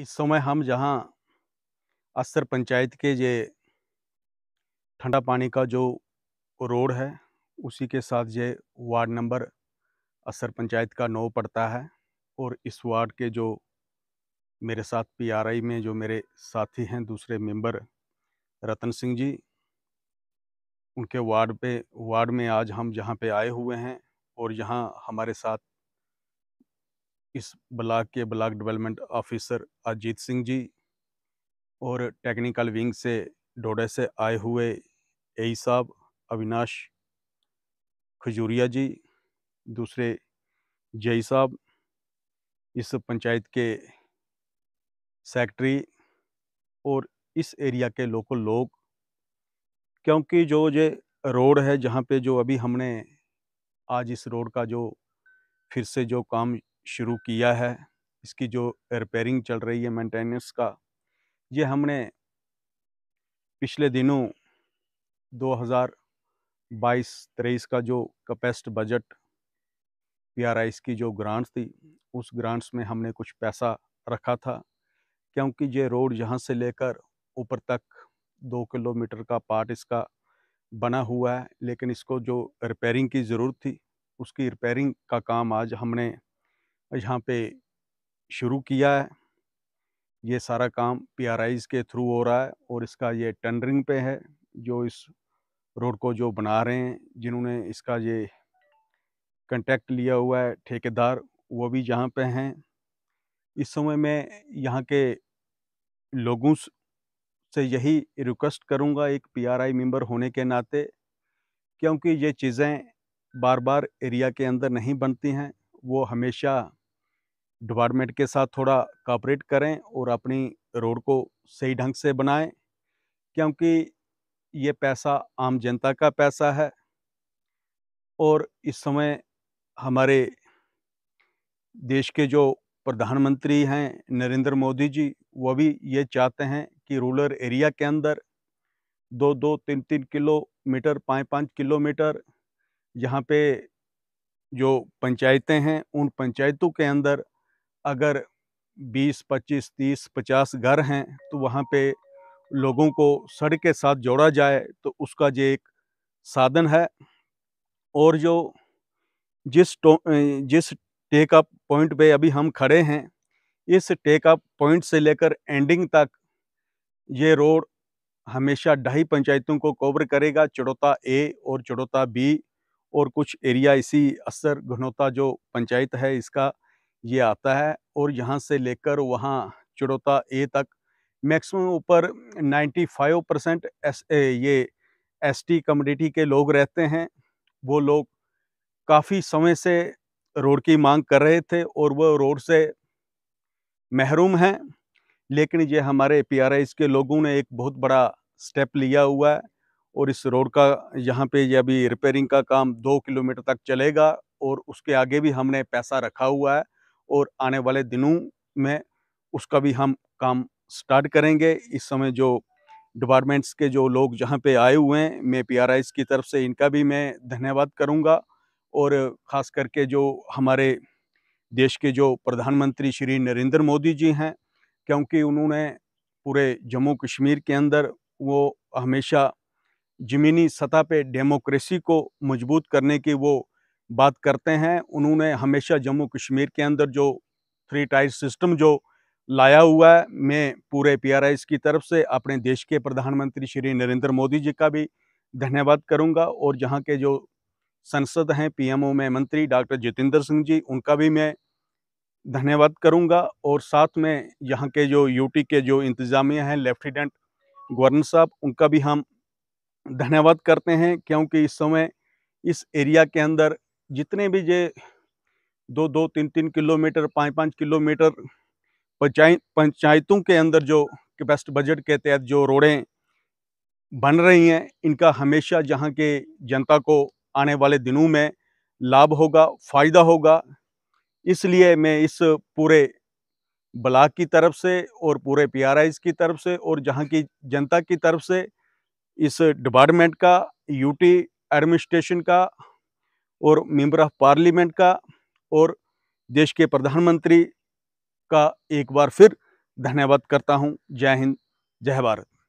इस समय हम जहाँ अस्तर पंचायत के ये ठंडा पानी का जो रोड है उसी के साथ ये वार्ड नंबर अस्तर पंचायत का नौ पड़ता है और इस वार्ड के जो मेरे साथ पीआरआई में जो मेरे साथी हैं दूसरे मेंबर रतन सिंह जी उनके वार्ड पे वार्ड में आज हम जहाँ पे आए हुए हैं और यहाँ हमारे साथ इस ब्लाक के block development officer Ajit Singh ji और टेक्निकल विंग से डोडे से आए हुए ए साहब अविनाश खजूरिया जी दूसरे जई साहब इस पंचायत के सेक्रेटरी और इस एरिया के लोकल लोग क्योंकि जो जो रोड है जहाँ पे जो अभी हमने आज इस रोड का जो फिर से जो काम शुरू किया है इसकी जो रिपेयरिंग चल रही है मेंटेनेंस का ये हमने पिछले दिनों 2022-23 का जो कैपेस्ट बजट पीआरआईस की जो ग्रांट्स थी उस ग्रांट्स में हमने कुछ पैसा रखा था क्योंकि ये रोड यहाँ से लेकर ऊपर तक दो किलोमीटर का पार्ट इसका बना हुआ है लेकिन इसको जो रिपेयरिंग की ज़रूरत थी उसकी रिपेयरिंग का काम आज हमने यहाँ पे शुरू किया है ये सारा काम पी के थ्रू हो रहा है और इसका ये टेंडरिंग पे है जो इस रोड को जो बना रहे हैं जिन्होंने इसका ये कंटेक्ट लिया हुआ है ठेकेदार वो भी जहाँ पे हैं इस समय मैं यहाँ के लोगों से यही रिक्वेस्ट करूँगा एक पीआरआई मेंबर होने के नाते क्योंकि ये चीज़ें बार बार एरिया के अंदर नहीं बनती हैं वो हमेशा डिपार्टमेंट के साथ थोड़ा कॉपरेट करें और अपनी रोड को सही ढंग से बनाएं क्योंकि ये पैसा आम जनता का पैसा है और इस समय हमारे देश के जो प्रधानमंत्री हैं नरेंद्र मोदी जी वो भी ये चाहते हैं कि रूरल एरिया के अंदर दो दो तीन तीन किलोमीटर पाँच पाँच किलोमीटर यहाँ पे जो पंचायतें हैं उन पंचायतों के अंदर अगर 20, 25, 30, 50 घर हैं तो वहाँ पे लोगों को सड़क के साथ जोड़ा जाए तो उसका जो एक साधन है और जो जिस जिस टेक अप पॉइंट पे अभी हम खड़े हैं इस टेक अप पॉइंट से लेकर एंडिंग तक ये रोड हमेशा ढाई पंचायतों को कवर करेगा चड़ौता ए और चड़ौता बी और कुछ एरिया इसी असर घनौता जो पंचायत है इसका ये आता है और यहाँ से लेकर वहाँ चुड़ौता ए तक मैक्सिमम ऊपर 95 परसेंट एस ए, ये एस कम्युनिटी के लोग रहते हैं वो लोग काफ़ी समय से रोड की मांग कर रहे थे और वह रोड से महरूम हैं लेकिन ये हमारे पी के लोगों ने एक बहुत बड़ा स्टेप लिया हुआ है और इस रोड का यहाँ पे ये अभी रिपेयरिंग का काम दो किलोमीटर तक चलेगा और उसके आगे भी हमने पैसा रखा हुआ है और आने वाले दिनों में उसका भी हम काम स्टार्ट करेंगे इस समय जो डिपार्टमेंट्स के जो लोग जहाँ पे आए हुए हैं मैं पी की तरफ से इनका भी मैं धन्यवाद करूँगा और ख़ास करके जो हमारे देश के जो प्रधानमंत्री श्री नरेंद्र मोदी जी हैं क्योंकि उन्होंने पूरे जम्मू कश्मीर के अंदर वो हमेशा ज़मीनी सतह पे डेमोक्रेसी को मजबूत करने की वो बात करते हैं उन्होंने हमेशा जम्मू कश्मीर के अंदर जो थ्री टायर सिस्टम जो लाया हुआ है मैं पूरे पी की तरफ से अपने देश के प्रधानमंत्री श्री नरेंद्र मोदी जी का भी धन्यवाद करूंगा और यहाँ के जो संसद हैं पीएमओ में मंत्री डॉक्टर जितेंद्र सिंह जी उनका भी मैं धन्यवाद करूंगा और साथ में यहाँ के जो यूटी के जो इंतज़ामिया हैं लेफ्टिनेंट गवर्नर साहब उनका भी हम धन्यवाद करते हैं क्योंकि इस समय इस एरिया के अंदर जितने भी जे दो दो तीन तीन किलोमीटर पाँच पाँच किलोमीटर पंचायत पंचायतों के अंदर जो बेस्ट बजट के तहत जो रोडें बन रही हैं इनका हमेशा जहां के जनता को आने वाले दिनों में लाभ होगा फ़ायदा होगा इसलिए मैं इस पूरे ब्लाक की तरफ से और पूरे पी की तरफ से और जहां की जनता की तरफ से इस डिपार्टमेंट का यूटी एडमिनिस्ट्रेशन का और मेंबर ऑफ पार्लियामेंट का और देश के प्रधानमंत्री का एक बार फिर धन्यवाद करता हूँ जय हिंद जय भारत